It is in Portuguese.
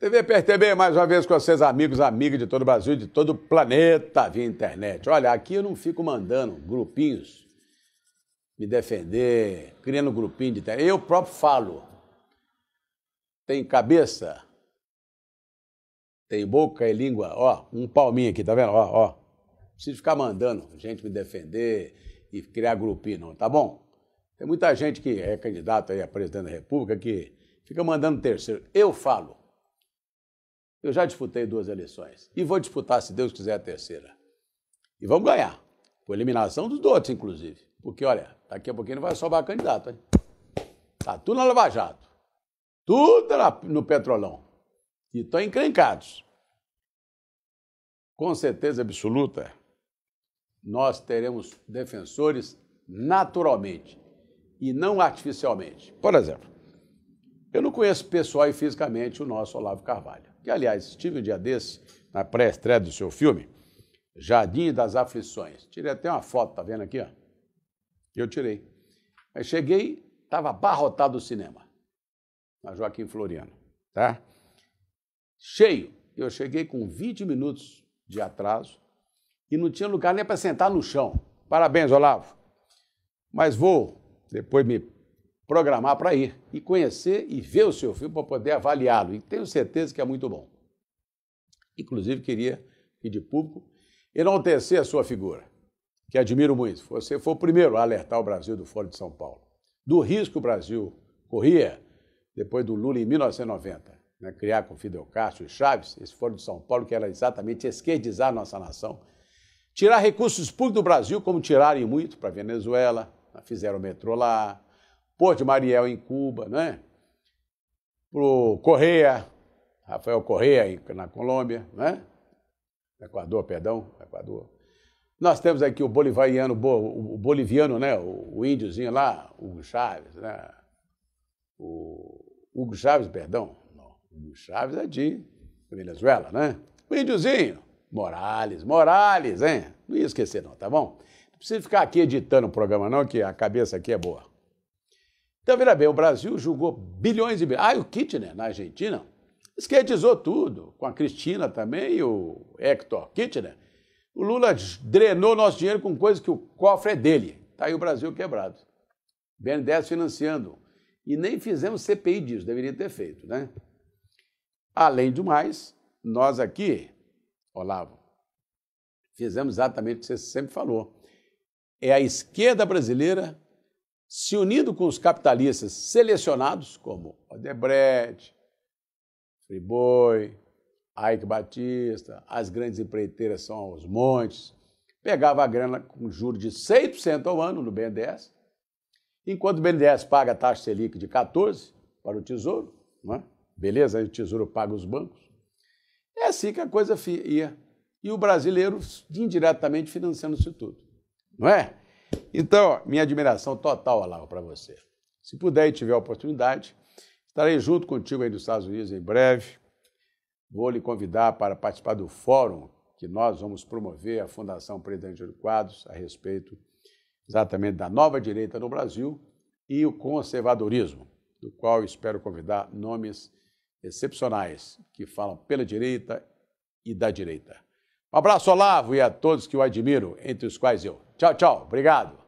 TV PRTB, mais uma vez com vocês, amigos, amigas de todo o Brasil, de todo o planeta via internet. Olha, aqui eu não fico mandando grupinhos me defender, criando grupinho de internet. Eu próprio falo. Tem cabeça, tem boca e língua. Ó, um palminho aqui, tá vendo? Ó, ó. Não preciso ficar mandando gente me defender e criar grupinho, não, tá bom? Tem muita gente que é aí a presidente da República que fica mandando terceiro. Eu falo. Eu já disputei duas eleições e vou disputar, se Deus quiser, a terceira. E vamos ganhar, Com eliminação dos outros, inclusive. Porque, olha, daqui a pouquinho não vai sobrar candidato, hein? Tá tudo na Lava Jato, tudo no Petrolão. E estão encrencados. Com certeza absoluta, nós teremos defensores naturalmente e não artificialmente. Por exemplo, eu não conheço pessoal e fisicamente o nosso Olavo Carvalho que aliás estive um dia desse, na pré-estreia do seu filme, Jardim das Aflições. Tirei até uma foto, tá vendo aqui? Ó? Eu tirei. Aí cheguei, estava abarrotado o cinema, na Joaquim Floriano, tá? Cheio. Eu cheguei com 20 minutos de atraso e não tinha lugar nem para sentar no chão. Parabéns, Olavo. Mas vou, depois me programar para ir e conhecer e ver o seu filme para poder avaliá-lo. E tenho certeza que é muito bom. Inclusive, queria de público enaltecer a sua figura, que admiro muito. Você foi o primeiro a alertar o Brasil do Fórum de São Paulo, do risco o Brasil corria depois do Lula em 1990, né, criar com Fidel Castro e Chaves esse Fórum de São Paulo, que era exatamente esquerdizar nossa nação, tirar recursos públicos do Brasil, como tiraram muito para a Venezuela, fizeram o metrô lá, Porto Mariel em Cuba, né? Pro Correia, Rafael Correia na Colômbia, né? Equador, perdão, Equador. Nós temos aqui o bolivariano, o boliviano, né? O, índiozinho lá, Hugo Chaves, né? O Hugo Chaves, perdão, não, Hugo Chaves é de Venezuela, né? O índiozinho, Morales, Morales, hein? Não ia esquecer não, tá bom? Não precisa ficar aqui editando o programa não, que a cabeça aqui é boa. Então, veja bem, o Brasil julgou bilhões e bilhões. Ah, e o Kitchener, na Argentina, esquerdizou tudo, com a Cristina também e o Hector Kitchener. O Lula drenou nosso dinheiro com coisas que o cofre é dele. Está aí o Brasil quebrado. BNDES financiando. E nem fizemos CPI disso, deveria ter feito, né? Além do mais, nós aqui, Olavo, fizemos exatamente o que você sempre falou. É a esquerda brasileira se unindo com os capitalistas selecionados, como Odebrecht, Friboi, Ike Batista, as grandes empreiteiras são os montes, pegava a grana com juros de 6% ao ano no BNDES, enquanto o BNDES paga a taxa Selic de 14% para o Tesouro, é? beleza? Aí o Tesouro paga os bancos. É assim que a coisa ia. E o brasileiro indiretamente financiando isso tudo, não é? Então, minha admiração total, Olavo, para você. Se puder e tiver oportunidade, estarei junto contigo aí nos Estados Unidos em breve. Vou lhe convidar para participar do fórum que nós vamos promover a Fundação Presidente de Quadros a respeito exatamente da nova direita no Brasil e o conservadorismo, do qual espero convidar nomes excepcionais que falam pela direita e da direita. Um abraço, Olavo, e a todos que o admiro, entre os quais eu. Tchau, tchau. Obrigado.